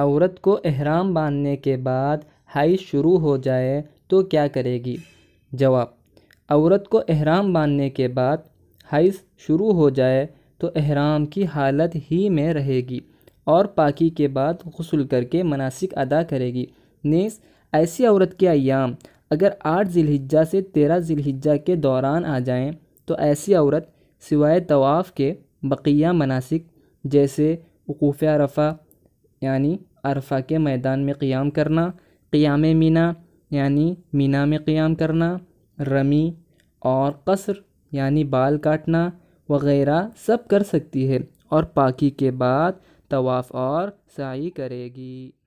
औरत को अहराम बांधने के बाद हाइज शुरू हो जाए तो क्या करेगी जवाब औरत को अहराम बांधने के बाद हाइज शुरू हो जाए तो अहराम की हालत ही में रहेगी और पाकी के बाद गसल करके मनासिक अदा करेगी नेस ऐसी औरत के अयाम अगर आठ जिलहिजा से तेरह जिलहिजा के दौरान आ जाएं तो ऐसी औरत सिवाय तवाफ़ के बकिया मनासिक जैसे वकूफ़ रफ़ा यानी अरफा के मैदान में क़याम करना क़ियाम मीना यानी मीना में क़ियाम करना रमी और कसर यानी बाल काटना वगैरह सब कर सकती है और पाकि के बाद तवाफ़ और सही करेगी